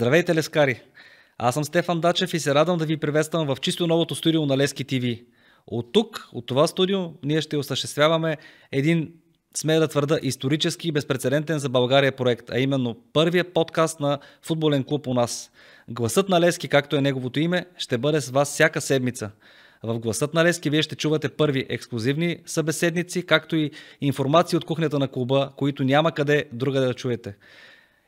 Здравейте, лескари! Аз съм Стефан Дачев и се радвам да ви приветствам в чисто новото студио на Лески ТВ. От тук, от това студио, ние ще осъществяваме един, смея да твърда, исторически и безпредседентен за България проект, а именно първия подкаст на футболен клуб у нас. Гласът на Лески, както е неговото име, ще бъде с вас всяка седмица. В гласът на Лески вие ще чувате първи ексклюзивни събеседници, както и информации от кухнята на клуба, които няма къде друга да чуете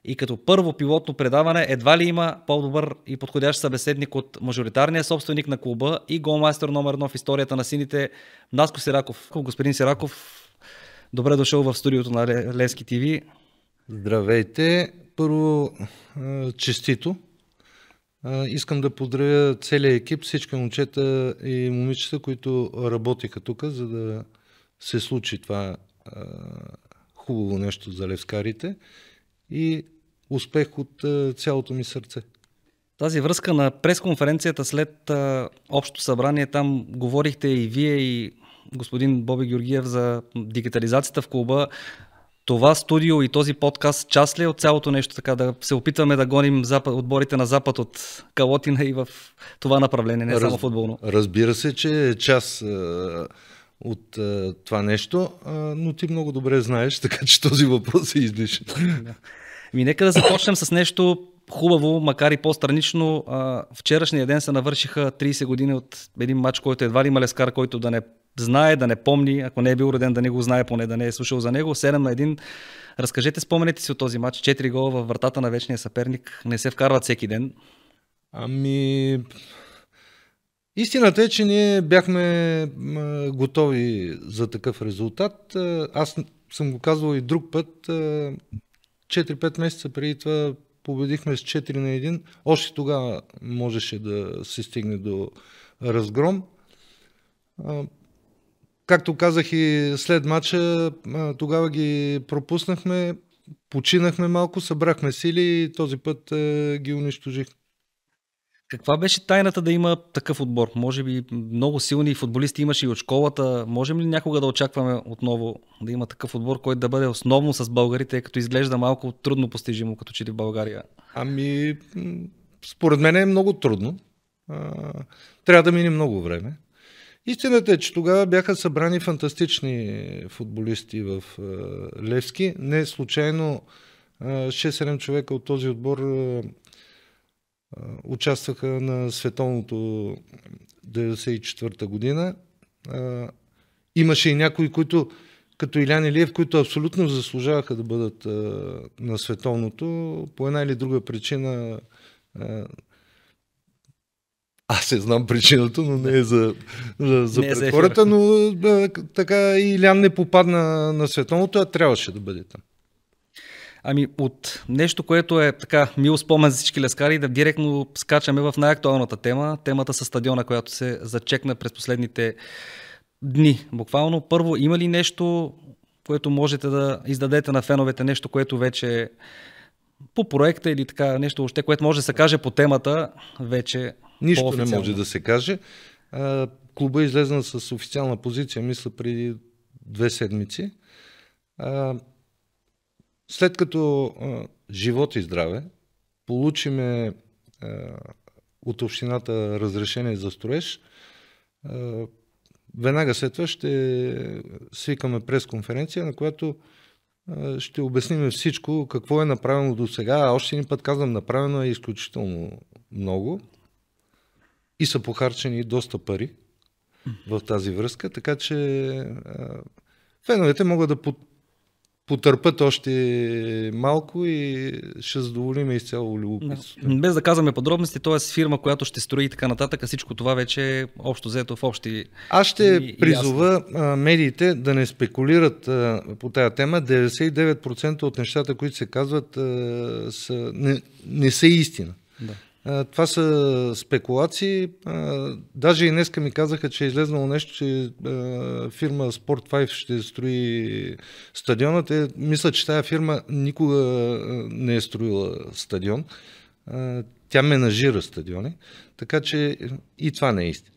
и като първо пилотно предаване едва ли има по-добър и подходящ събеседник от мажоритарния собственик на клуба и голмайстер номер 1 в историята на сините Наско Сираков. Господин Сираков, добре дошъл в студиото на Левски ТВ. Здравейте! Първо, честито. Искам да поздравя целият екип, всички момчета и момичета, които работиха тук, за да се случи това хубаво нещо за левскарите. И успех от цялото ми сърце. Тази връзка на пресконференцията след общо събрание, там говорихте и вие и господин Боби Георгиев за дигитализацията в клуба. Това студио и този подкаст част ли е от цялото нещо, така да се опитваме да гоним запад, отборите на запад от Калотина и в това направление, не само футболно? Разбира се, че е част от това нещо, но ти много добре знаеш, така че този въпрос е излишен. Ми нека да започнем с нещо хубаво, макар и по-странично. А, вчерашния ден се навършиха 30 години от един матч, който едва ли има лескар, който да не знае, да не помни, ако не е бил роден, да не го знае, поне да не е слушал за него. 7 на 1. Разкажете спомените си от този матч. 4 гола във вратата на вечния съперник. Не се вкарват всеки ден. Ами... Истината е, че ние бяхме готови за такъв резултат. Аз съм го казвал и друг път. 4-5 месеца преди това победихме с 4 на 1. Още тогава можеше да се стигне до разгром. Както казах и след матча, тогава ги пропуснахме, починахме малко, събрахме сили и този път е, ги унищожихме. Каква беше тайната да има такъв отбор? Може би много силни футболисти имаше и от школата. Можем ли някога да очакваме отново да има такъв отбор, който да бъде основно с българите, като изглежда малко трудно постижимо, като че ли в България? Ами, според мен е много трудно. Трябва да мине много време. Истината е, че тогава бяха събрани фантастични футболисти в Левски. Не случайно 6-7 човека от този отбор участваха на световното 94-та година. Имаше и някои, които като Илян Илиев, които абсолютно заслужаваха да бъдат на световното, по една или друга причина аз се знам причината, но не е за, за, за не е пред е хората, но да, така и Илян не попадна на световното, а трябваше да бъде там. Ами от нещо, което е така мил спомен за всички лескари, да директно скачаме в най-актуалната тема, темата с стадиона, която се зачекна през последните дни. Буквално първо, има ли нещо, което можете да издадете на феновете, нещо, което вече по проекта или така нещо още, което може да се каже по темата вече Нищо не може да се каже. Клуба е излезна с официална позиция, мисля, преди две седмици. След като а, живот и здраве получиме а, от общината разрешение за строеж, а, веднага след това ще свикаме пресконференция, на която а, ще обясним всичко, какво е направено до сега. А още един път казвам, направено е изключително много и са похарчени доста пари в тази връзка, така че а, феновете могат да потърпят още малко и ще задоволим изцяло любопитството. Без да казваме подробности, т.е. фирма, която ще строи и така нататък, а всичко това вече е общо взето в общи. Аз ще и, призова и медиите да не спекулират а, по тази тема. 99% от нещата, които се казват, а, са, не, не са истина. Да. Това са спекулации. Даже и днеска ми казаха, че е излезнало нещо, че фирма Sport5 ще строи стадионът. Те мисля, че тая фирма никога не е строила стадион. Тя менажира стадиони. Така че и това не е истина.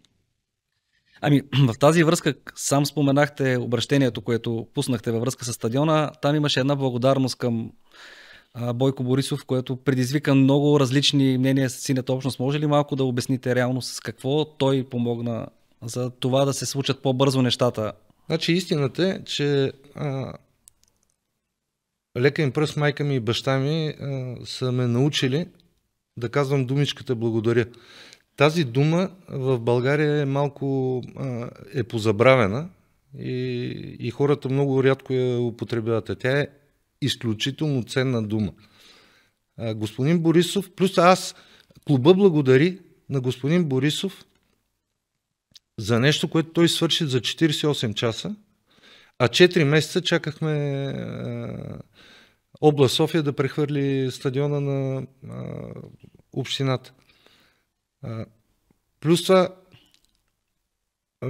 Ами, в тази връзка сам споменахте обращението, което пуснахте във връзка с стадиона. Там имаше една благодарност към Бойко Борисов, което предизвика много различни мнения с синята общност. Може ли малко да обясните реално с какво той помогна за това да се случат по-бързо нещата? Значи истината е, че а, лека им пръст майка ми и баща ми а, са ме научили да казвам думичката благодаря. Тази дума в България е малко а, е позабравена и, и хората много рядко я употребяват. Тя е изключително ценна дума. А, господин Борисов, плюс аз, клуба благодари на господин Борисов за нещо, което той свърши за 48 часа, а 4 месеца чакахме а, област София да прехвърли стадиона на а, общината. А, плюс това,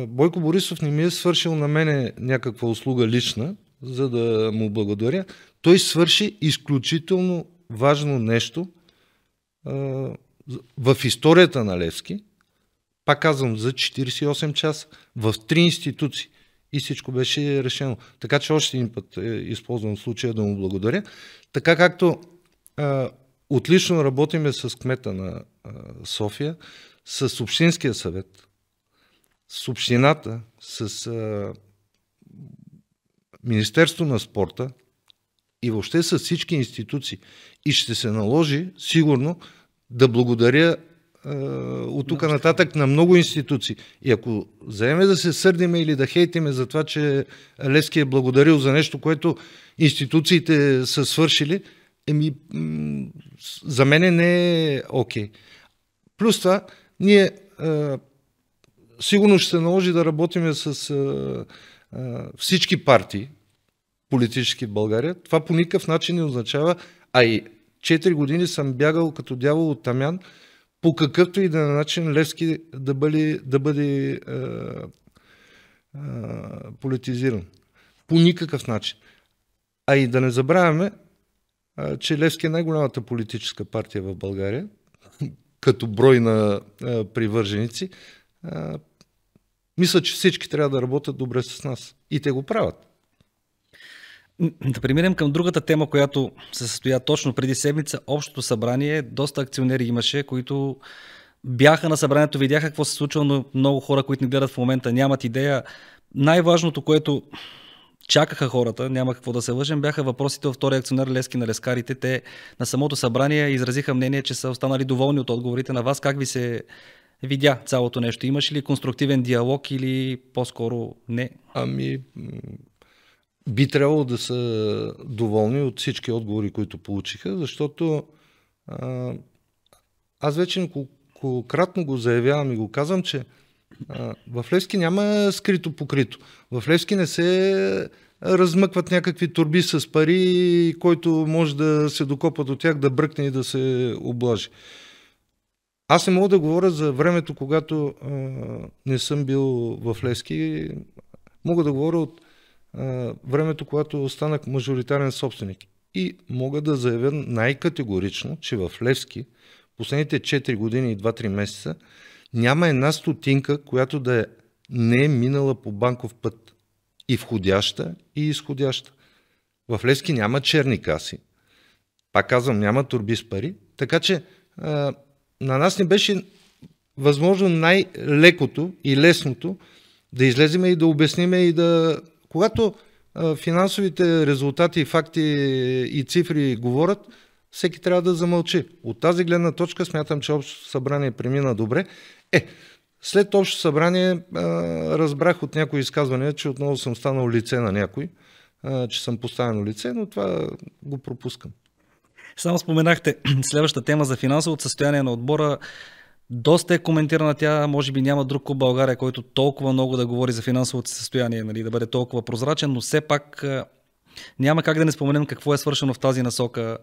Бойко Борисов не ми е свършил на мене някаква услуга лична, за да му благодаря. Той свърши изключително важно нещо а, в историята на Левски, пак казвам, за 48 часа, в три институции. И всичко беше решено. Така че още един път е, използвам случая да му благодаря. Така както а, отлично работиме с кмета на а, София, с Общинския съвет, с Общината, с а, Министерство на спорта, и въобще с всички институции. И ще се наложи, сигурно, да благодаря е, от тук нататък на много институции. И ако заеме да се сърдиме или да хейтиме за това, че Левски е благодарил за нещо, което институциите са свършили, еми, за мен не е окей. Okay. Плюс това, ние е, сигурно ще се наложи да работиме с е, е, всички партии, политически в България. Това по никакъв начин не означава, а и 4 години съм бягал като дявол от Тамян, по какъвто и да е начин Левски да бъде, да бъде е, е, политизиран. По никакъв начин. А и да не забравяме, е, че Левски е най-голямата политическа партия в България, като брой на е, привърженици. Е, мисля, че всички трябва да работят добре с нас. И те го правят. Да преминем към другата тема, която се състоя точно преди седмица. Общото събрание. Доста акционери имаше, които бяха на събранието, видяха какво се случва, но много хора, които ни гледат в момента, нямат идея. Най-важното, което чакаха хората, няма какво да се лъжем, бяха въпросите от втория акционер Лески на Лескарите. Те на самото събрание изразиха мнение, че са останали доволни от отговорите на вас. Как ви се видя цялото нещо? Имаш ли конструктивен диалог или по-скоро не? Ами, би трябвало да са доволни от всички отговори, които получиха, защото а, аз вече неколкократно го заявявам и го казвам, че а, в Левски няма скрито покрито. В Левски не се размъкват някакви турби с пари, който може да се докопа до тях, да бръкне и да се облажи. Аз не мога да говоря за времето, когато а, не съм бил в Левски. Мога да говоря от времето, когато станах мажоритарен собственик. И мога да заявя най-категорично, че в Левски последните 4 години и 2-3 месеца няма една стотинка, която да е не е минала по банков път. И входяща, и изходяща. В Левски няма черни каси. Пак казвам, няма турби с пари. Така че а, на нас не беше възможно най-лекото и лесното да излеземе и да обясниме и да когато а, финансовите резултати, факти и цифри говорят, всеки трябва да замълчи. От тази гледна точка смятам, че Общото събрание премина добре. Е, след Общо събрание а, разбрах от някои изказвания, че отново съм станал лице на някой, а, че съм поставено лице, но това го пропускам. Само споменахте следваща тема за финансовото състояние на отбора. Доста е коментирана тя, може би няма друг клуб България, който толкова много да говори за финансовото състояние, нали, да бъде толкова прозрачен, но все пак няма как да не споменем какво е свършено в тази насока.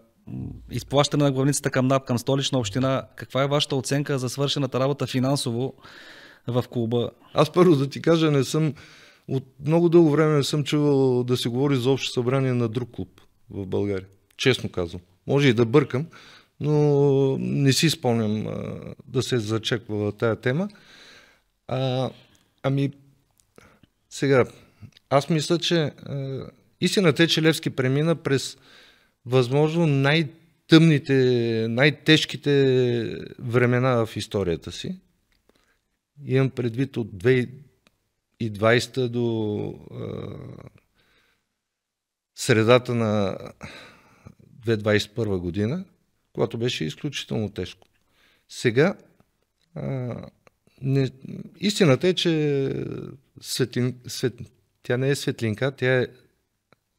Изплащане на главницата към НАП, към столична община. Каква е вашата оценка за свършената работа финансово в клуба? Аз първо да ти кажа, не съм от много дълго време не съм чувал да се говори за общо събрание на друг клуб в България. Честно казвам. Може и да бъркам, но не си спомням да се зачеква тая тема. А, ами, сега, аз мисля, че истината е, че Левски премина през възможно най-тъмните, най-тежките времена в историята си. Имам предвид от 2020 до средата на 2021 година когато беше изключително тежко. Сега а, не, истината е, че светлин, свет, тя не е светлинка, тя е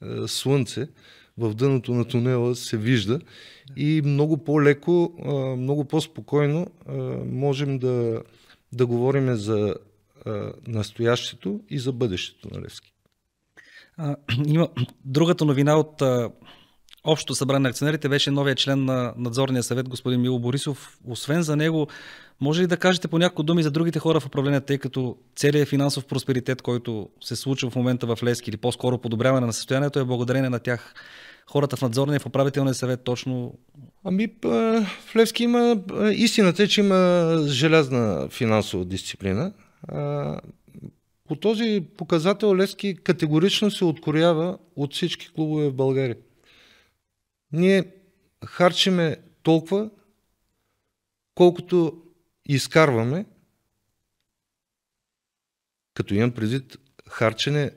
а, слънце. В дъното на тунела се вижда и много по-леко, а, много по-спокойно а, можем да, да говорим за а, настоящето и за бъдещето на Левски. А, има другата новина от а, Общо събрание на акционерите беше новия член на надзорния съвет, господин Мило Борисов. Освен за него, може ли да кажете по някои думи за другите хора в управлението, тъй като целият финансов просперитет, който се случва в момента в Лески или по-скоро подобряване на състоянието е благодарение на тях хората в надзорния и в управителния съвет точно? Ами, в Левски има... Истината е, че има желязна финансова дисциплина. По този показател Левски категорично се откорява от всички клубове в България ние харчиме толкова, колкото изкарваме, като имам предвид харчене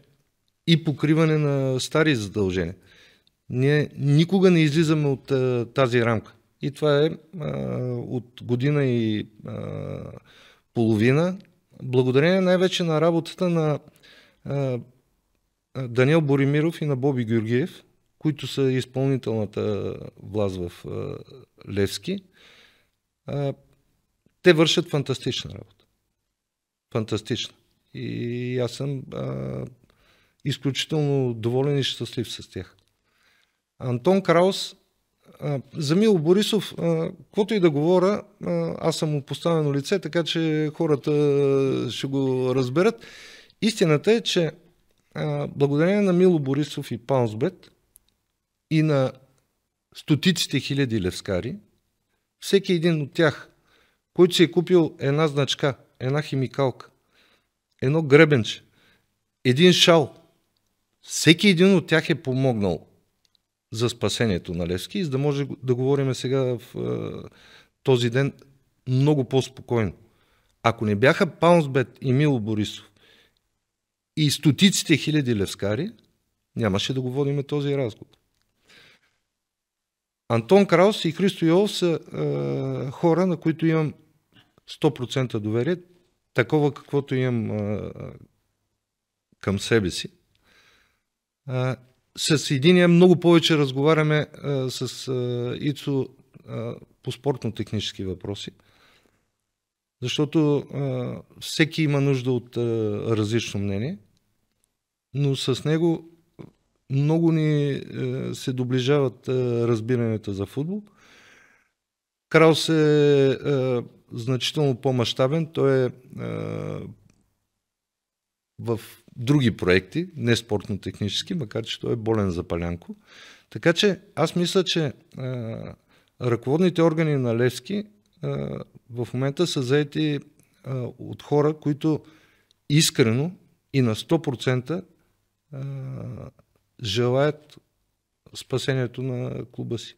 и покриване на стари задължения. Ние никога не излизаме от а, тази рамка. И това е а, от година и а, половина, благодарение най-вече на работата на а, Даниел Боримиров и на Боби Георгиев, които са изпълнителната власт в Левски, те вършат фантастична работа. Фантастична. И аз съм а, изключително доволен и щастлив с тях. Антон Краус, а, за Мило Борисов, каквото и да говоря, а, аз съм му поставено лице, така че хората ще го разберат. Истината е, че а, благодарение на Мило Борисов и Паунсбет, и на стотиците хиляди левскари, всеки един от тях, който си е купил една значка, една химикалка, едно гребенче, един шал, всеки един от тях е помогнал за спасението на Левски, за да може да говорим сега в е, този ден много по-спокойно. Ако не бяха Паунсбет и Мило Борисов и стотиците хиляди левскари, нямаше да го водим този разговор. Антон Краус и Христо Йолов са е, хора, на които имам 100% доверие, такова каквото имам е, към себе си. Е, с единия много повече разговаряме е, с е, Ицо е, по спортно-технически въпроси, защото е, всеки има нужда от е, различно мнение, но с него много ни е, се доближават е, разбиранията за футбол. се е, е значително по мащабен Той е, е в други проекти, не спортно-технически, макар че той е болен за Палянко. Така че аз мисля, че е, ръководните органи на Левски е, в момента са заети е, от хора, които искрено и на 100% е, желаят спасението на клуба си.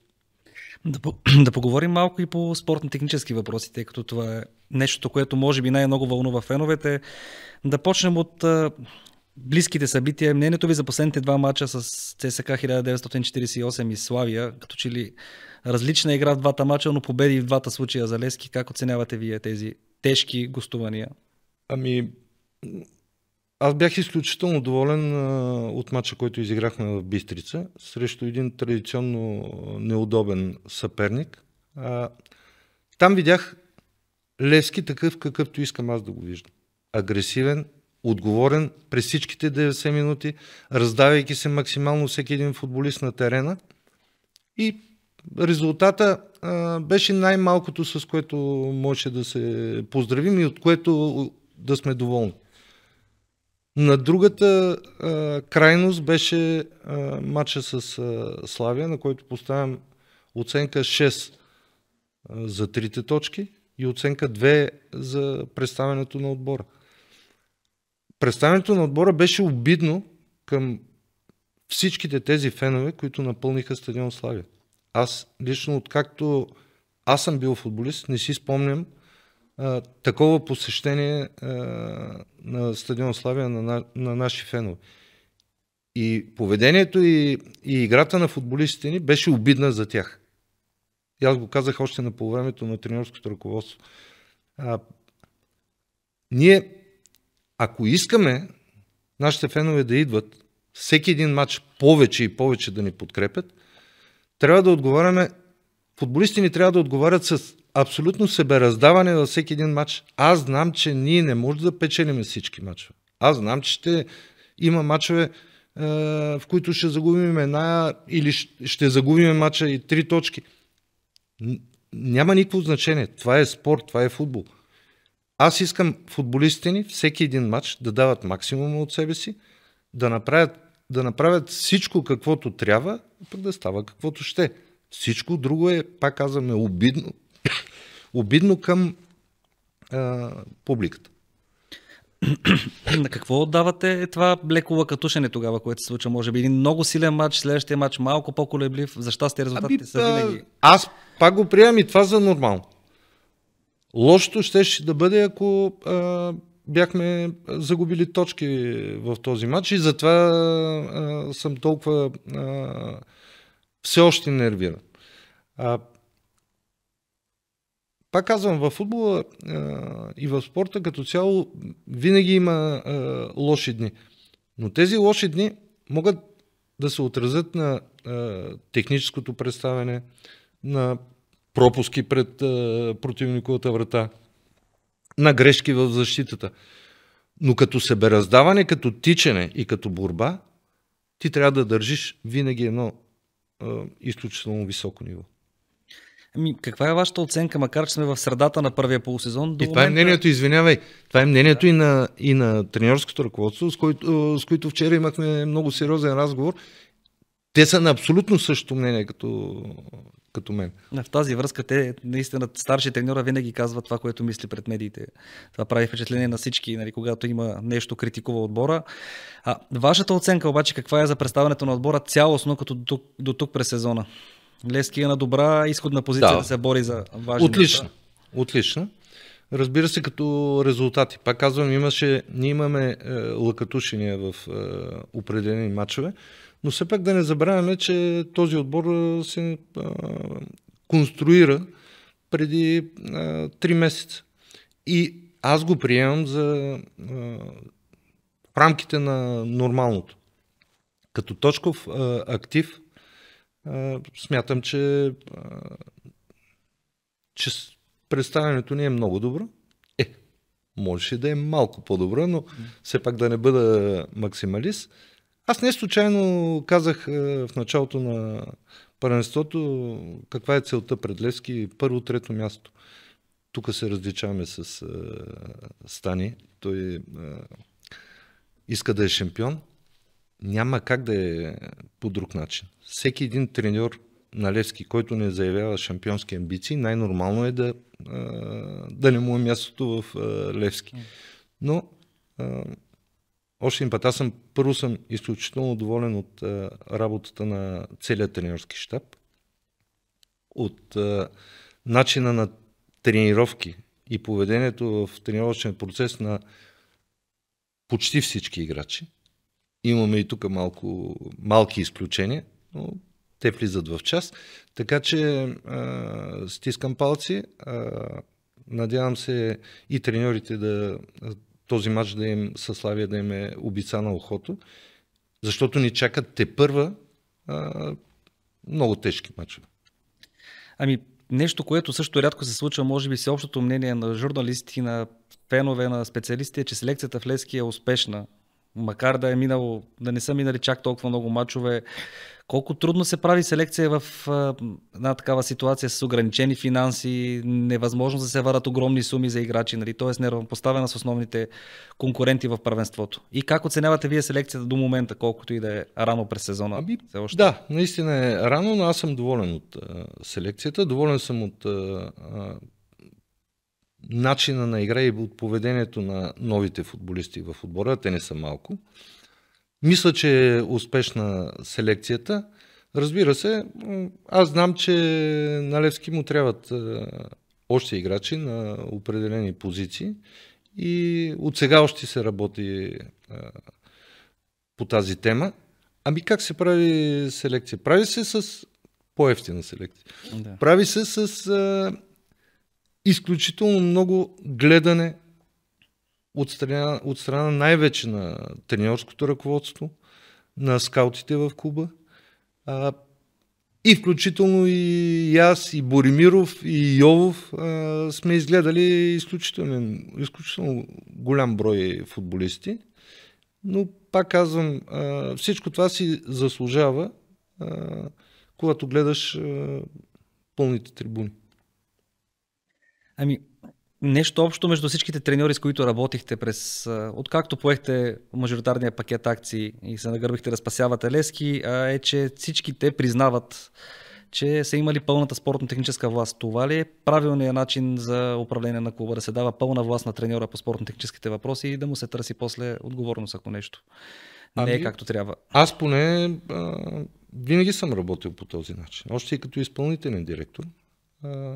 Да, да поговорим малко и по спортно-технически въпроси, тъй като това е нещо, което може би най-много вълнува феновете. Да почнем от а, близките събития. Мнението ви за последните два мача с ЦСК 1948 и Славия, като че ли различна игра в двата мача, но победи в двата случая за Лески. Как оценявате вие тези тежки гостувания? Ами, аз бях изключително доволен а, от мача, който изиграхме в Бистрица, срещу един традиционно неудобен съперник. А, там видях Левски такъв, какъвто искам аз да го виждам. Агресивен, отговорен през всичките 90 минути, раздавайки се максимално всеки един футболист на терена. И резултата а, беше най-малкото, с което можеше да се поздравим и от което да сме доволни. На другата а, крайност беше а, матча с а, Славия, на който поставям оценка 6 а, за трите точки и оценка 2 за представянето на отбора. Представянето на отбора беше обидно към всичките тези фенове, които напълниха стадион Славия. Аз лично, откакто аз съм бил футболист, не си спомням такова посещение а, на стадион Славия на, на, на наши фенове. И поведението и, и играта на футболистите ни беше обидна за тях. И аз го казах още на полувремето на тренерското ръководство. А, ние, ако искаме нашите фенове да идват всеки един матч повече и повече да ни подкрепят, трябва да отговаряме футболисти ни трябва да отговарят с абсолютно себераздаване във всеки един матч. Аз знам, че ние не можем да печелим всички матчове. Аз знам, че ще има матчове, е, в които ще загубим една или ще загубим матча и три точки. Няма никакво значение. Това е спорт, това е футбол. Аз искам футболистите ни всеки един матч да дават максимума от себе си, да направят, да направят всичко каквото трябва, пък да става каквото ще. Всичко друго е, пак казваме, обидно, обидно към а, публиката. На какво отдавате това леко лъкатушене тогава, което се случва? Може би един много силен матч, следващия матч малко по-колеблив. За щастие резултатите ами, са винаги. Аз пак го приемам и това за нормално. Лошото ще, ще да бъде, ако а, бяхме загубили точки в този матч и затова а, съм толкова а, все още нервиран. А, пак казвам, в футбола а, и в спорта като цяло винаги има а, лоши дни. Но тези лоши дни могат да се отразят на а, техническото представяне, на пропуски пред а, противниковата врата, на грешки в защитата. Но като себераздаване, като тичане и като борба, ти трябва да държиш винаги едно изключително високо ниво. Ами, каква е вашата оценка, макар че сме в средата на първия полусезон? До и това е мнението, извинявай, това е мнението да. и, на, и на тренерското ръководство, с които, с които вчера имахме много сериозен разговор. Те са на абсолютно същото мнение като, като мен. В тази връзка те, наистина, старши треньора винаги казва това, което мисли пред медиите. Това прави впечатление на всички, нали, когато има нещо критикува отбора. А, вашата оценка обаче каква е за представянето на отбора цялостно като до тук, до тук през сезона? Лески е на добра изходна позиция да, да се бори за важни Отлично. места. Отлично. Разбира се, като резултати. Пак казвам, имаше, ние имаме е, лъкатушения в е, определени матчове, но все пак да не забравяме, че този отбор се конструира преди три 3 месеца. И аз го приемам за в рамките на нормалното. Като точков актив, смятам, че, че представянето ни е много добро. Е, можеше да е малко по-добро, но все пак да не бъда максималист. Аз не случайно казах е, в началото на първенството каква е целта пред Левски. Първо, трето място. Тук се различаваме с е, Стани. Той е, иска да е шампион. Няма как да е по друг начин. Всеки един треньор на Левски, който не заявява шампионски амбиции, най-нормално е да, да не му е мястото в Левски. Но още един път, аз съм, първо съм изключително доволен от а, работата на целият тренерски щаб, от а, начина на тренировки и поведението в тренировъчен процес на почти всички играчи. Имаме и тук малко, малки изключения, но те влизат в час. Така че а, стискам палци. А, надявам се и треньорите да този матч да им, със Славия да им е обица на ухото, защото ни чакат те първа а, много тежки матча. Ами, нещо, което също рядко се случва, може би всеобщото мнение на журналисти, на фенове, на специалисти е, че селекцията в Лески е успешна. Макар да е минало, да не са минали чак толкова много мачове, колко трудно се прави селекция в една такава ситуация с ограничени финанси, невъзможност да се варат огромни суми за играчи, нали? т.е. неравнопоставена с основните конкуренти в първенството. И как оценявате вие селекцията до момента, колкото и да е рано през сезона? Аби, все още? Да, наистина е рано, но аз съм доволен от а, селекцията, доволен съм от а, а, начина на игра и от поведението на новите футболисти в отбора, те не са малко. Мисля, че е успешна селекцията. Разбира се, аз знам, че на Левски му трябват е, още играчи на определени позиции и от сега още се работи е, по тази тема. Ами как се прави селекция? Прави се с по-ефтина селекция. Да. Прави се с а, е, изключително много гледане от страна, от страна най-вече на тренерското ръководство, на скаутите в клуба. А, и включително и аз, и Боримиров, и Йовов а, сме изгледали изключително, изключително голям брой футболисти. Но пак казвам, а, всичко това си заслужава, а, когато гледаш а, пълните трибуни. Ами, нещо общо между всичките треньори, с които работихте през... Откакто поехте мажоритарния пакет акции и се нагърбихте да спасявате Лески, е, че всички те признават, че са имали пълната спортно-техническа власт. Това ли е правилният начин за управление на клуба? Да се дава пълна власт на треньора по спортно-техническите въпроси и да му се търси после отговорност, ако нещо ами, не е ами, както трябва. Аз поне а, винаги съм работил по този начин. Още и като изпълнителен директор. А,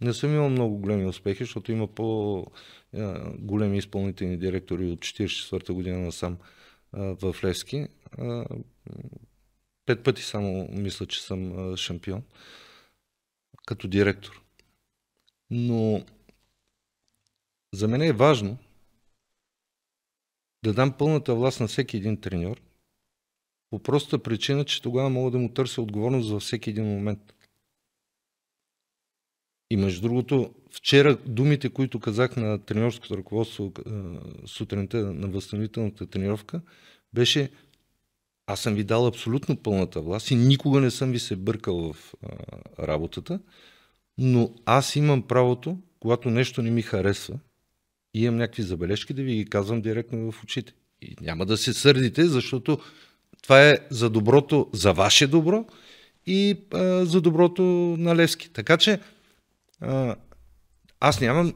не съм имал много големи успехи, защото има по-големи е, изпълнителни директори от 44-та година насам в Левски. Пет пъти само мисля, че съм шампион като директор. Но за мен е важно да дам пълната власт на всеки един треньор, по простата причина, че тогава мога да му търся отговорност за всеки един момент. И между другото, вчера думите, които казах на тренерското ръководство сутринта на възстановителната тренировка, беше аз съм ви дал абсолютно пълната власт и никога не съм ви се бъркал в а, работата, но аз имам правото, когато нещо не ми харесва и имам някакви забележки, да ви ги казвам директно в очите. И няма да се сърдите, защото това е за доброто, за ваше добро и а, за доброто на Левски. Така че аз нямам...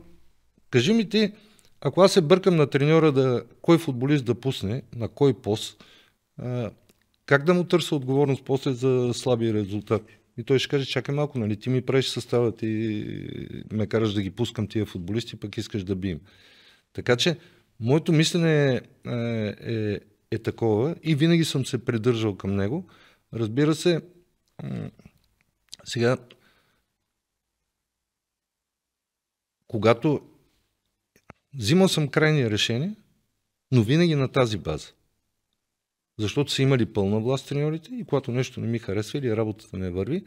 Кажи ми ти, ако аз се бъркам на треньора да, кой футболист да пусне, на кой пост, а, как да му търся отговорност после за слаби резултати? И той ще каже, чакай малко, нали, ти ми правиш състава, ти ме караш да ги пускам тия футболисти, пък искаш да бием. Така че, моето мислене е, е, е такова и винаги съм се придържал към него. Разбира се, сега когато взимал съм крайни решения, но винаги на тази база. Защото са имали пълна власт треньорите и когато нещо не ми харесва или работата не върви,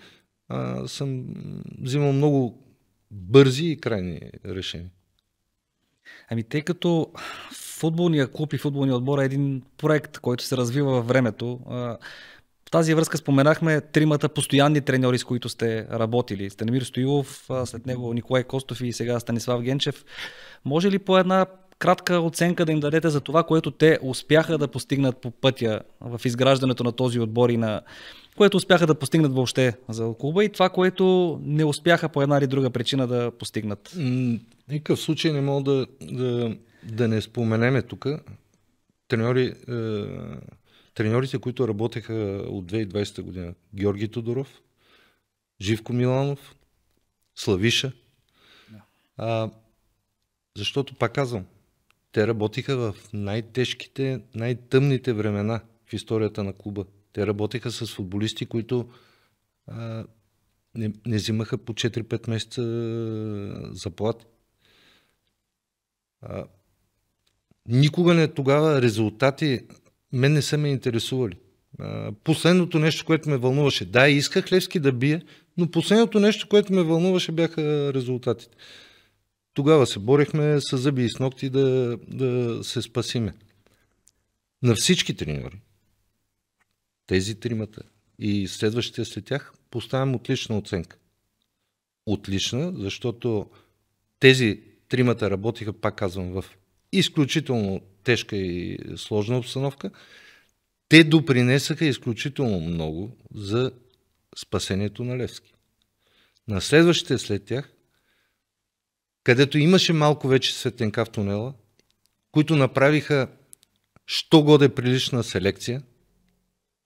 а, съм взимал много бързи и крайни решения. Ами тъй като футболния клуб и футболния отбор е един проект, който се развива във времето, тази връзка споменахме тримата постоянни треньори, с които сте работили. Станимир Стоилов, след него Николай Костов и сега Станислав Генчев. Може ли по една кратка оценка да им дадете за това, което те успяха да постигнат по пътя в изграждането на този отбор и на което успяха да постигнат въобще за клуба и това, което не успяха по една или друга причина да постигнат? Никакъв случай не мога да, да, да не споменеме тук. Треньори, е, треньорите, които работеха от 2020 година. Георги Тодоров, Живко Миланов, Славиша. Да. А, защото, пак казвам, те работиха в най-тежките, най-тъмните времена в историята на клуба. Те работеха с футболисти, които а, не, не взимаха по 4-5 месеца заплати. А, никога не е тогава резултати мен не са ме интересували. Последното нещо, което ме вълнуваше, да, исках Левски да бие, но последното нещо, което ме вълнуваше, бяха резултатите. Тогава се борехме с зъби и с ногти да, да се спасиме. На всички треньори, тези тримата и следващите след тях, поставям отлична оценка. Отлична, защото тези тримата работиха, пак казвам, в изключително тежка и сложна обстановка, те допринесаха изключително много за спасението на Левски. На следващите след тях, където имаше малко вече светенка в тунела, които направиха що годе прилична селекция,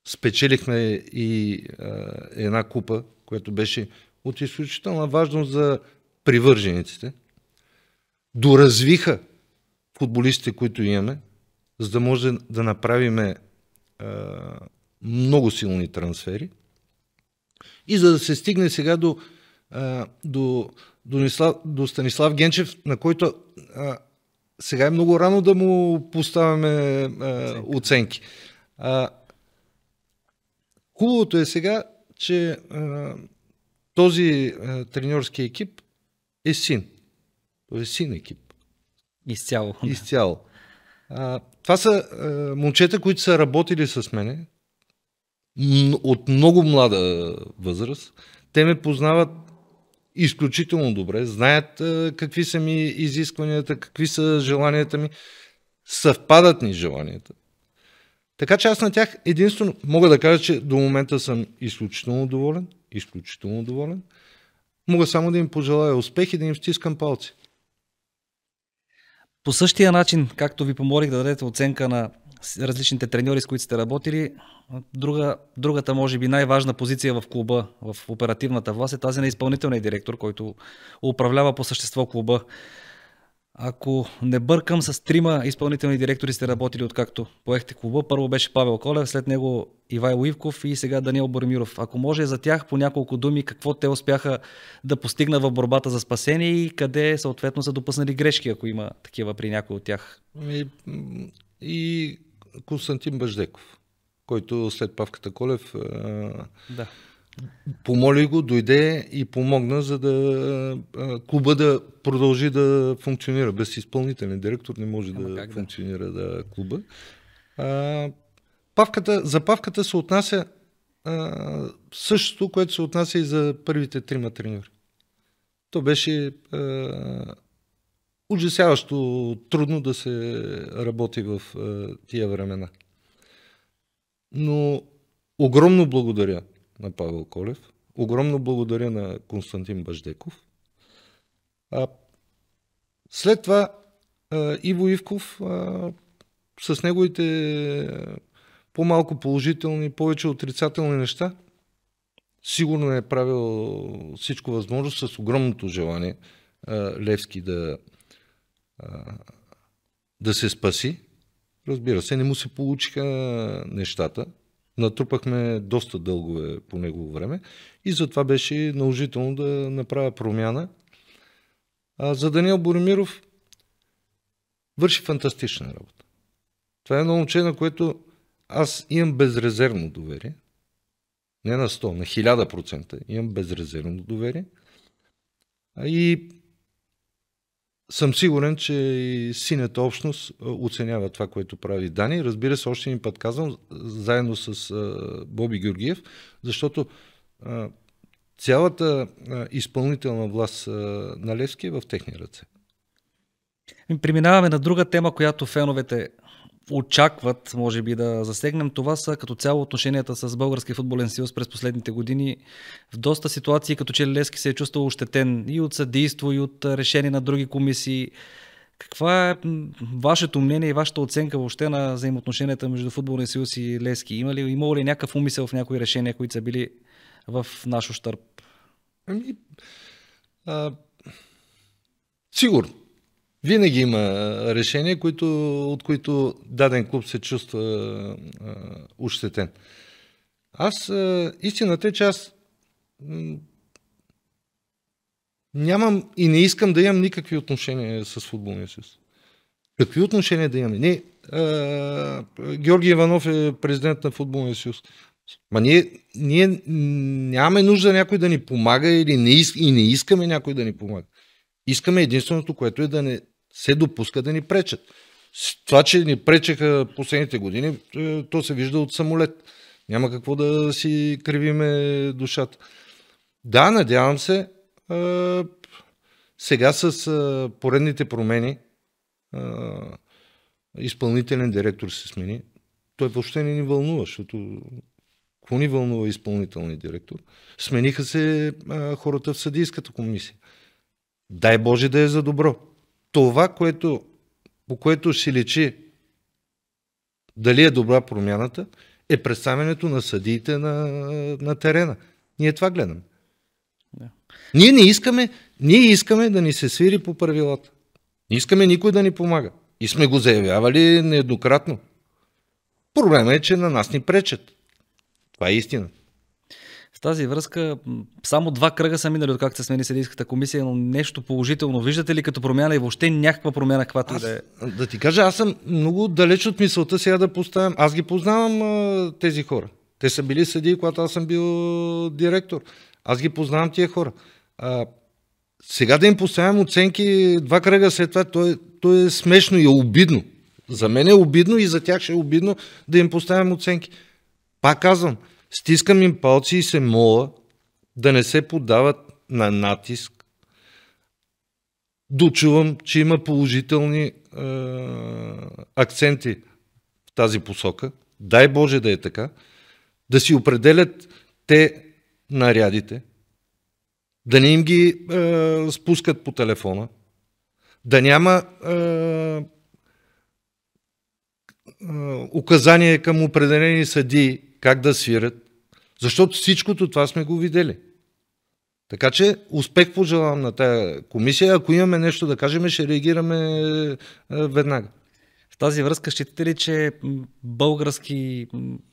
спечелихме и а, е, една купа, която беше от изключителна важност за привържениците, доразвиха футболистите, които имаме, за да може да направиме много силни трансфери и за да се стигне сега до, до, до, Нислав, до Станислав Генчев, на който а, сега е много рано да му поставяме а, оценки. А, хубавото е сега, че а, този а, треньорски екип е син. Той е син екип. Изцяло. Да. Изцяло. А, това са а, момчета, които са работили с мене от много млада възраст. Те ме познават изключително добре, знаят а, какви са ми изискванията, какви са желанията ми. Съвпадат ни желанията. Така че аз на тях единствено мога да кажа, че до момента съм изключително доволен. Изключително доволен. Мога само да им пожелая успех и да им стискам палци. По същия начин, както ви помолих да дадете оценка на различните треньори, с които сте работили, друга, другата, може би, най-важна позиция в клуба, в оперативната власт е тази на изпълнителния директор, който управлява по същество клуба. Ако не бъркам, с трима изпълнителни директори сте работили откакто поехте клуба. Първо беше Павел Колев, след него Ивай Уивков и сега Даниел Боремиров. Ако може за тях по няколко думи, какво те успяха да постигнат в борбата за спасение и къде съответно са допуснали грешки, ако има такива при някой от тях? И, ами, и Константин Баждеков, който след Павката Колев е, да. Помоли го, дойде и помогна, за да клуба да продължи да функционира. Без изпълнителен директор не може Ама да функционира да? да клуба. А, павката, за павката се отнася а, същото, което се отнася и за първите трима треньори. То беше а, ужасяващо трудно да се работи в а, тия времена. Но огромно благодаря на Павел Колев. Огромно благодаря на Константин Баждеков. А, след това а, Иво Ивков а, с неговите по-малко положителни, повече отрицателни неща, сигурно е правил всичко възможно с огромното желание Левски да, да се спаси. Разбира се, не му се получиха нещата натрупахме доста дългове по негово време и затова беше наложително да направя промяна. А за Даниел Боремиров върши фантастична работа. Това е едно момче, на което аз имам безрезервно доверие. Не на 100, на 1000%. Имам безрезервно доверие. И съм сигурен, че и синята общност оценява това, което прави Дани. Разбира се, още един път казвам, заедно с Боби Георгиев, защото цялата изпълнителна власт на Левски е в техни ръце. Ами, преминаваме на друга тема, която феновете очакват, може би, да засегнем, това са като цяло отношенията с български футболен съюз през последните години. В доста ситуации, като че Лески се е чувствал ощетен и от съдейство, и от решение на други комисии. Каква е вашето мнение и вашата оценка въобще на взаимоотношенията между Футболния съюз и Лески? Има ли, имало ли някакъв умисъл в някои решения, които са били в наш ощърп? Ами, а, сигурно. Винаги има решения, които, от които даден клуб се чувства ущетен. Аз, истината е, че аз нямам и не искам да имам никакви отношения с футболния съюз. Какви отношения да имаме? Не, а, Георги Иванов е президент на футболния съюз. Ма ние, ние нямаме нужда някой да ни помага или не, и не искаме някой да ни помага. Искаме единственото, което е да не се допуска да ни пречат. Това, че ни пречеха последните години, е, то се вижда от самолет. Няма какво да си кривиме душата. Да, надявам се, е, сега с е, поредните промени изпълнителен директор се смени. Той въобще не ни вълнува, защото какво ни вълнува изпълнителният директор? Смениха се хората в съдийската комисия. Дай Боже да е за добро това, което, по което ще лечи дали е добра промяната, е представянето на съдиите на, на терена. Ние това гледаме. Да. Ние не искаме, ние искаме да ни се свири по правилата. Не искаме никой да ни помага. И сме го заявявали нееднократно. Проблема е, че на нас ни пречат. Това е истина тази връзка, само два кръга са минали, откакто се смени съдийската комисия, но нещо положително. Виждате ли като промяна и въобще някаква промяна, каквато и да е? Да ти кажа, аз съм много далеч от мисълта сега да поставям. Аз ги познавам тези хора. Те са били съди, когато аз съм бил директор. Аз ги познавам тия хора. А, сега да им поставям оценки два кръга след това, то е, то е смешно и е обидно. За мен е обидно и за тях ще е обидно да им поставям оценки. Пак казвам, Стискам им палци и се моля да не се подават на натиск. Дочувам, че има положителни е, акценти в тази посока. Дай Боже да е така. Да си определят те нарядите, да не им ги е, спускат по телефона, да няма е, е, указания към определени съдии как да свират, защото всичкото това сме го видели. Така че успех пожелавам на тази комисия. Ако имаме нещо да кажем, ще реагираме е, веднага. В тази връзка считате ли, че български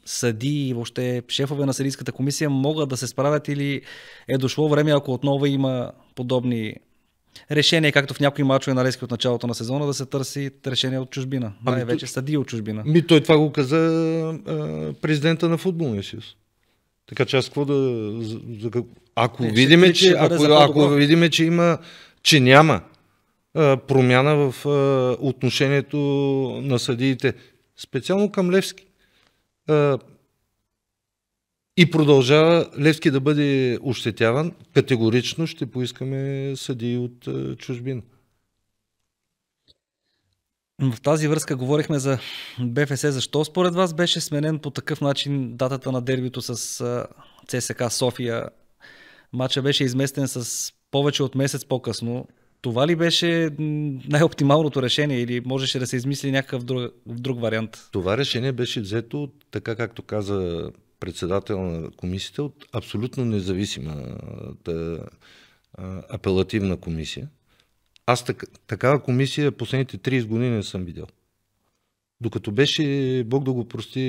съди и въобще шефове на съдийската комисия могат да се справят или е дошло време, ако отново има подобни решения, както в някои мачове на Лески от началото на сезона, да се търси решение от чужбина. Ами, Най-вече съди от чужбина. Ми той това го каза е, президента на футболния съюз. Така че аз какво да... За, ако, не, видиме, че, ако, да ако видиме, че има, че няма а, промяна в а, отношението на съдиите, специално към Левски, а, и продължава Левски да бъде ощетяван, категорично ще поискаме съдии от чужбина. В тази връзка говорихме за БФС. Защо според вас беше сменен по такъв начин датата на дербито с ЦСК София? Матча беше изместен с повече от месец по-късно. Това ли беше най-оптималното решение или можеше да се измисли някакъв друг, друг вариант? Това решение беше взето, така както каза председател на комисията, от абсолютно независима апелативна комисия аз так, такава комисия последните 30 години не съм видял. Докато беше, Бог да го прости,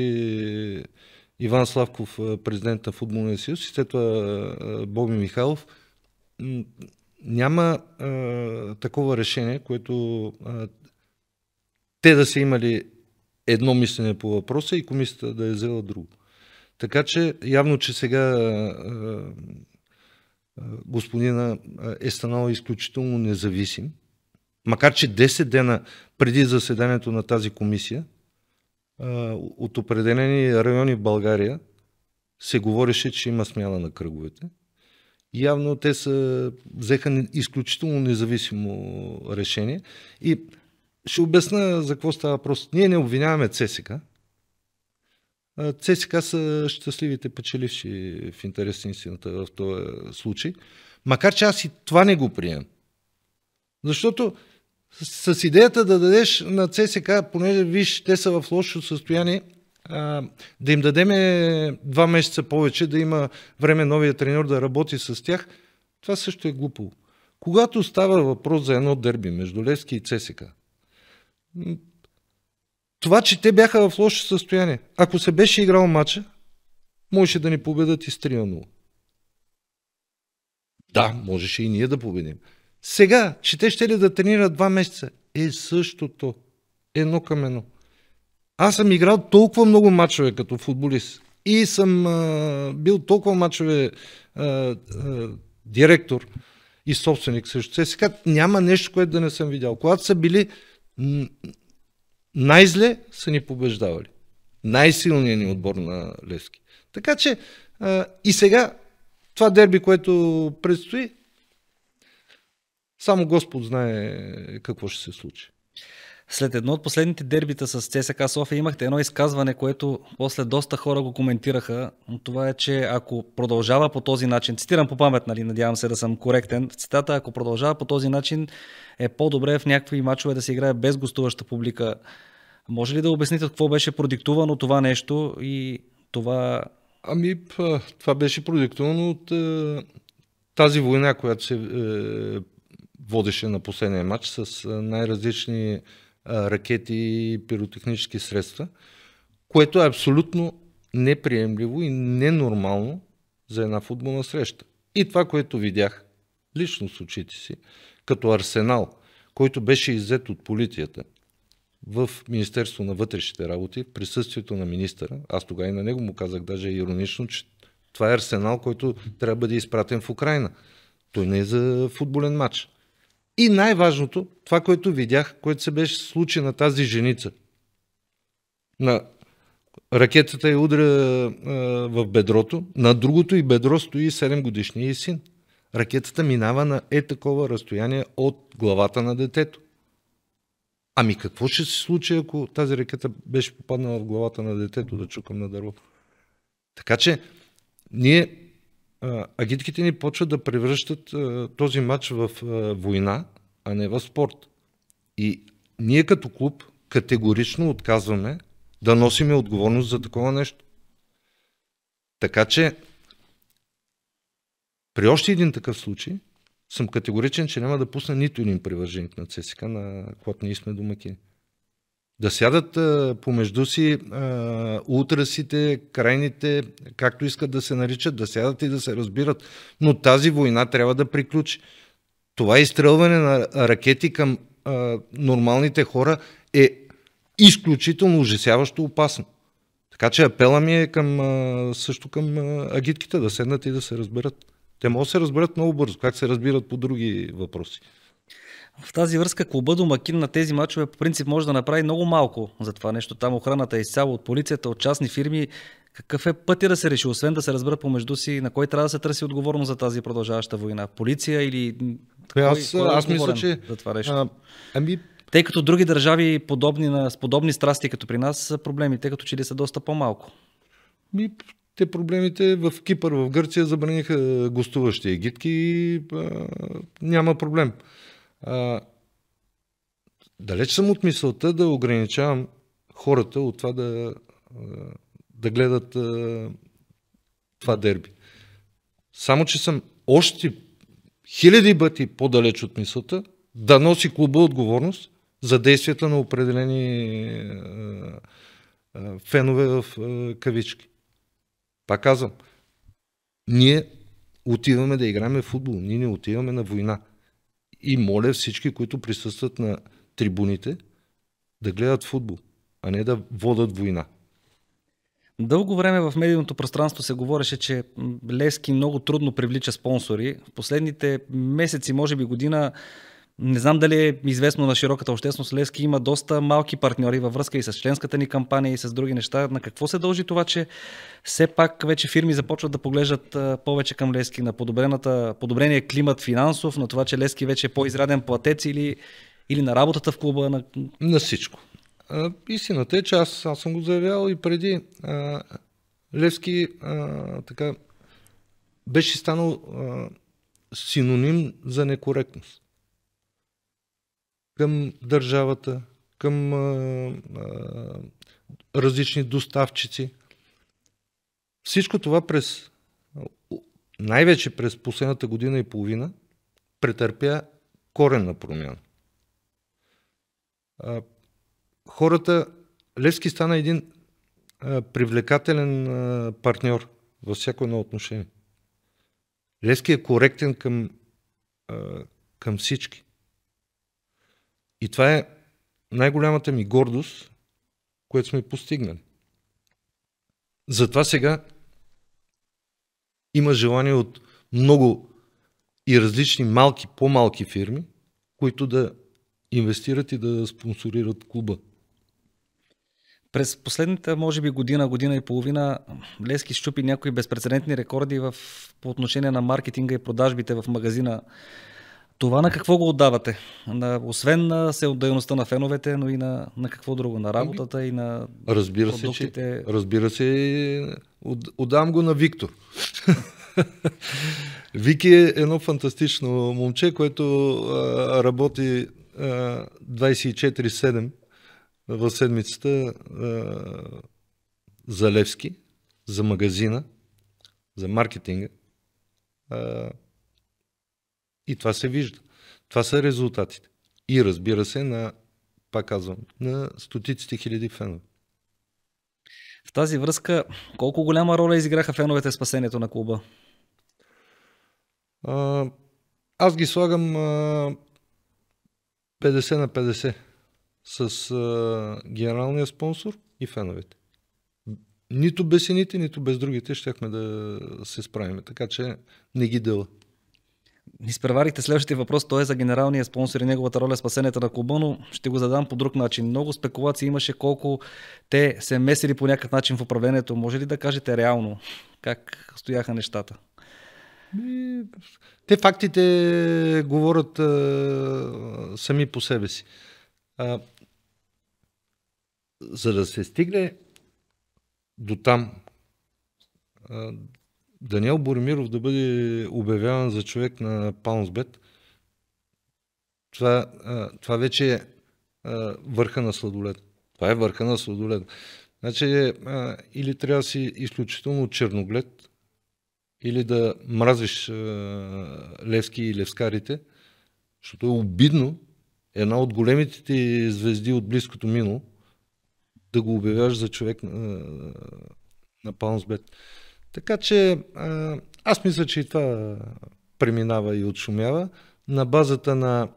Иван Славков, президент на футболния съюз, и след това Боби Михайлов, няма а, такова решение, което а, те да са имали едно мислене по въпроса и комисията да е взела друго. Така че явно, че сега а, господина е станал изключително независим, макар че 10 дена преди заседанието на тази комисия от определени райони в България се говореше, че има смяна на кръговете. Явно те са, взеха изключително независимо решение. И ще обясна за какво става просто: Ние не обвиняваме ЦСКА, ЦСКА са щастливите печеливши в интерес на истината в този случай. Макар, че аз и това не го приемам. Защото с, с идеята да дадеш на ЦСК, понеже виж, те са в лошо състояние, а, да им дадеме два месеца повече, да има време новия тренер да работи с тях, това също е глупо. Когато става въпрос за едно дерби между Левски и ЦСК, това, че те бяха в лошо състояние. Ако се беше играл матча, можеше да ни победат и с 3 на 0. Да, можеше и ние да победим. Сега, че те ще ли да тренират два месеца, е същото. Едно към едно. Аз съм играл толкова много мачове като футболист и съм а, бил толкова мачове а, а, директор и собственик също. Е, сега няма нещо, което да не съм видял. Когато са били най-зле са ни побеждавали. Най-силният ни отбор на Левски. Така че а, и сега това дерби, което предстои, само Господ знае какво ще се случи. След едно от последните дербита с ЦСК София имахте едно изказване, което после доста хора го коментираха. Това е, че ако продължава по този начин, цитирам по памет, нали, надявам се да съм коректен, цитата, ако продължава по този начин, е по-добре в някакви мачове да се играе без гостуваща публика. Може ли да обясните какво беше продиктувано това нещо и това... Ами, това беше продиктувано от е, тази война, която се е, водеше на последния матч с е, най-различни ракети и пиротехнически средства, което е абсолютно неприемливо и ненормално за една футболна среща. И това, което видях лично с очите си, като арсенал, който беше иззет от полицията в Министерство на вътрешните работи, в присъствието на министъра, аз тогава и на него му казах даже иронично, че това е арсенал, който трябва да бъде изпратен в Украина. Той не е за футболен матч. И най-важното, това, което видях, което се беше случи на тази женица. На ракетата я удря в бедрото, на другото и бедро стои 7 годишния и син. Ракетата минава на е такова разстояние от главата на детето. Ами какво ще се случи, ако тази ракета беше попаднала в главата на детето да чукам на дърво? Така че ние агитките ни почват да превръщат този матч в война, а не в спорт. И ние като клуб категорично отказваме да носиме отговорност за такова нещо. Така че при още един такъв случай съм категоричен, че няма да пусна нито един привърженик на ЦСКА, на когато ние сме домакини да сядат помежду си утрасите, крайните, както искат да се наричат, да сядат и да се разбират. Но тази война трябва да приключи. Това изстрелване на ракети към а, нормалните хора е изключително ужасяващо опасно. Така че апела ми е към, а, също към а, агитките да седнат и да се разберат. Те могат да се разберат много бързо, как се разбират по други въпроси. В тази връзка клуба домакин на тези мачове по принцип може да направи много малко за това нещо. Там охраната е изцяло от полицията, от частни фирми. Какъв е пътя да се реши, освен да се разберат помежду си, на кой трябва да се търси отговорност за тази продължаваща война? Полиция или... Кой, аз, кой, е аз мисля, че... За това нещо? А, ами... Тъй като други държави подобни на, с подобни страсти като при нас, са проблеми, тъй като че ли са доста по-малко. Ми, те проблемите в Кипър, в Гърция забраниха гостуващи егитки и а, няма проблем. А, далеч съм от мисълта да ограничавам хората от това да, да гледат а, това дерби. Само, че съм още хиляди пъти по-далеч от мисълта да носи клуба отговорност за действията на определени а, а, фенове в а, кавички. Пак казвам, ние отиваме да играме в футбол, ние не отиваме на война. И моля всички, които присъстват на трибуните, да гледат футбол, а не да водат война. Дълго време в медийното пространство се говореше, че Лески много трудно привлича спонсори. В последните месеци, може би година, не знам дали е известно на широката общественост, Лески има доста малки партньори във връзка и с членската ни кампания и с други неща. На какво се дължи това, че все пак вече фирми започват да поглеждат повече към Лески на подобрения климат финансов, на това, че Лески вече е по-израден платец или, или на работата в клуба? На, на всичко. А, истината е, че аз, аз съм го заявявал и преди. А, Левски а, така беше станал а, синоним за некоректност към държавата, към а, а, различни доставчици. Всичко това през най-вече през последната година и половина претърпя коренна промяна. А, хората, Левски стана един а, привлекателен а, партньор във всяко едно отношение. Левски е коректен към, а, към всички. И това е най-голямата ми гордост, което сме постигнали. Затова сега има желание от много и различни малки, по-малки фирми, които да инвестират и да спонсорират клуба. През последната, може би, година, година и половина, Лески щупи някои безпредседентни рекорди в, по отношение на маркетинга и продажбите в магазина това на какво го отдавате? На, освен на селдайността на феновете, но и на, на какво друго? На работата и на разбира продуктите? Се, че, разбира се, отдам го на Виктор. Вики е едно фантастично момче, което а, работи а, 24-7 в седмицата а, за Левски, за магазина, за маркетинга. А, и това се вижда. Това са резултатите. И разбира се, на, пак казвам, на стотиците хиляди фенове. В тази връзка, колко голяма роля изиграха феновете в спасението на клуба? А, аз ги слагам а, 50 на 50 с а, генералния спонсор и феновете. Нито без едните, нито без другите щехме да се справим. Така че не ги дела изпреварихте следващия въпрос. Той е за генералния спонсор и неговата роля спасението на клуба, но ще го задам по друг начин. Много спекулации имаше колко те се месили по някакъв начин в управлението. Може ли да кажете реално как стояха нещата? Те фактите говорят а, сами по себе си. А, за да се стигне до там, Даниел Боремиров да бъде обявяван за човек на Паунсбет, това, това вече е върха на сладолед. Това е върха на сладолед. Значи, или трябва да си изключително черноглед, или да мразиш Левски и Левскарите, защото е обидно една от големите ти звезди от близкото минало да го обявяваш за човек на, на Паунсбет. Така че аз мисля, че и това преминава и отшумява. На базата на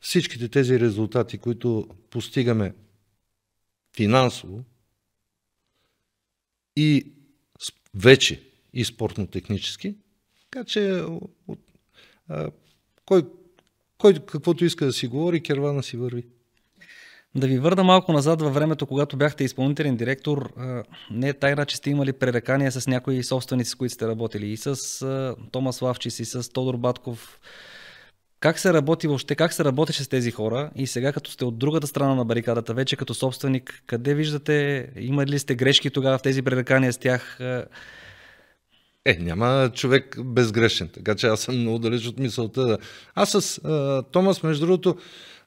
всичките тези резултати, които постигаме финансово и вече и спортно-технически, така че от, а, кой, кой каквото иска да си говори, кервана си върви. Да ви върна малко назад във времето, когато бяхте изпълнителен директор. Не е тайна, че сте имали пререкания с някои собственици, с които сте работили. И с Томас Лавчис, и с Тодор Батков. Как се работи въобще, как се работеше с тези хора и сега като сте от другата страна на барикадата, вече като собственик, къде виждате, има ли сте грешки тогава в тези пререкания с тях? Е, няма човек безгрешен, така че аз съм много далеч от мисълта. Аз с а, Томас, между другото,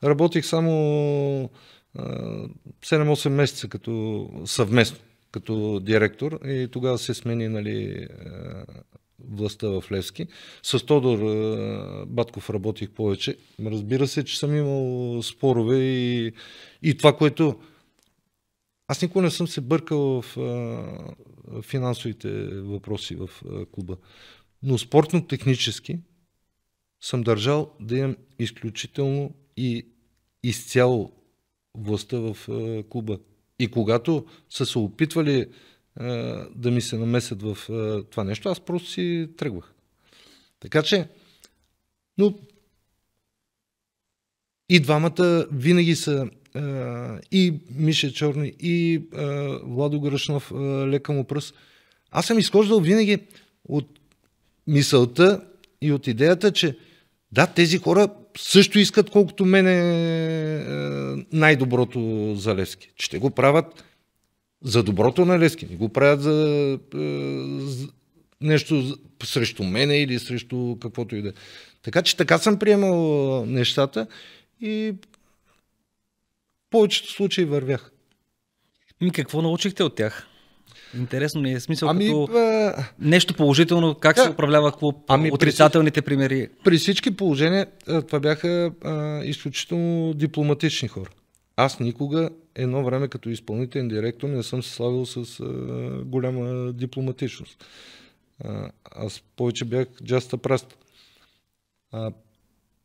Работих само 7-8 месеца като съвместно като директор и тогава се смени нали, властта в Левски. С Тодор Батков работих повече. Разбира се, че съм имал спорове и, и това, което... Аз никога не съм се бъркал в финансовите въпроси в клуба. Но спортно-технически съм държал да имам изключително и изцяло властта в клуба. И когато са се опитвали да ми се намесят в това нещо, аз просто си тръгвах. Така че, но и двамата винаги са и Мише Чорни, и Владо Гръшнов, лека му пръст. Аз съм изхождал винаги от мисълта и от идеята, че да, тези хора също искат колкото мене е, най-доброто за Левски. Ще го правят за доброто на Левски. Не го правят за, е, за нещо срещу мене или срещу каквото и да. Е. Така че така съм приемал нещата и в повечето случаи вървях. Ми какво научихте от тях? Интересно ми е смисъл ами, като а... нещо положително, как се управлява клуб, ами, отрицателните при примери. При всички положения това бяха а, изключително дипломатични хора. Аз никога едно време като изпълнителен директор не съм се славил с а, голяма дипломатичност. А, аз повече бях джаста праст. А,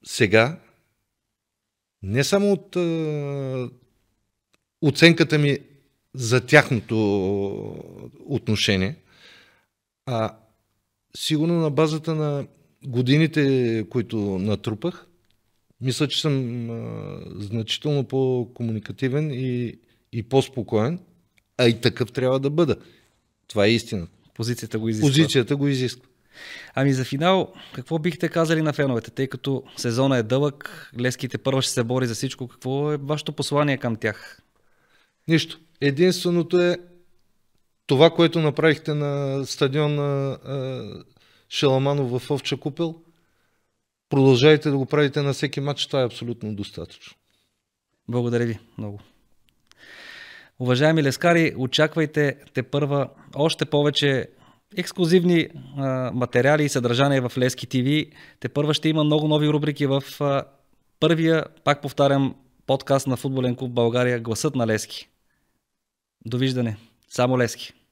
сега, не само от а, оценката ми за тяхното отношение. А сигурно на базата на годините, които натрупах, мисля, че съм а, значително по-комуникативен и, и по-спокоен, а и такъв трябва да бъда. Това е истина. Позицията го изисква. Позицията го изисква. Ами за финал, какво бихте казали на феновете, тъй като сезона е дълъг, леските първа ще се бори за всичко. Какво е вашето послание към тях? Нищо. Единственото е това, което направихте на стадион на Шеламанов в Овча купел. Продължайте да го правите на всеки матч, това е абсолютно достатъчно. Благодаря ви много. Уважаеми лескари, очаквайте те първа още повече ексклюзивни а, материали и съдържание в Лески ТВ. Те първа ще има много нови рубрики в а, първия, пак повтарям, подкаст на футболен клуб България Гласът на Лески. Довиждане. Само лески.